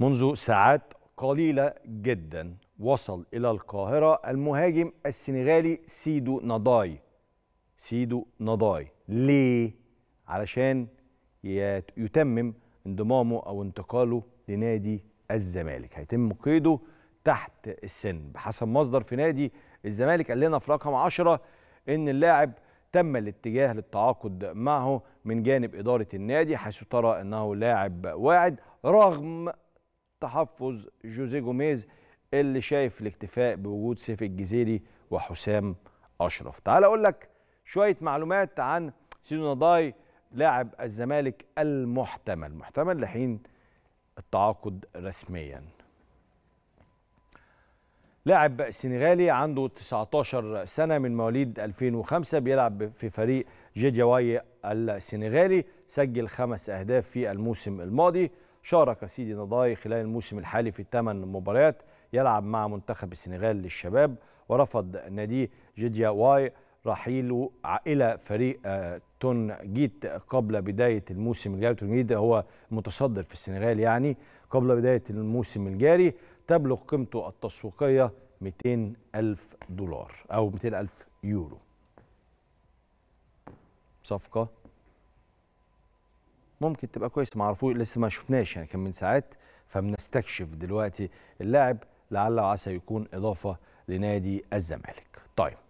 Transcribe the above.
منذ ساعات قليلة جدا وصل إلى القاهرة المهاجم السنغالي سيدو نضاي سيدو نضاي ليه؟ علشان يتمم انضمامه أو انتقاله لنادي الزمالك هيتم قيده تحت السن بحسب مصدر في نادي الزمالك قال لنا في رقم 10 ان اللاعب تم الاتجاه للتعاقد معه من جانب إدارة النادي حيث ترى أنه لاعب واعد رغم تحفظ جوزيه جوميز اللي شايف الاكتفاء بوجود سيف الجزيري وحسام اشرف تعال اقول لك شويه معلومات عن سيدو نضاي لاعب الزمالك المحتمل محتمل لحين التعاقد رسميا لاعب سنغالي عنده 19 سنه من مواليد 2005 بيلعب في فريق جيجاواي السنغالي سجل خمس اهداف في الموسم الماضي شارك سيدي نضاي خلال الموسم الحالي في ثمان مباريات يلعب مع منتخب السنغال للشباب ورفض نادي جيديا واي رحيله إلى فريق آه، تون جيت قبل بداية الموسم الجاري جيت هو متصدر في السنغال يعني قبل بداية الموسم الجاري تبلغ قيمته التسويقية 200 ألف دولار أو 200 ألف يورو صفقة ممكن تبقى كويس ما اعرفوش لسه ما شفناش يعني كان من ساعات فبنستكشف دلوقتي اللاعب لعل وعسى يكون اضافه لنادي الزمالك. طيب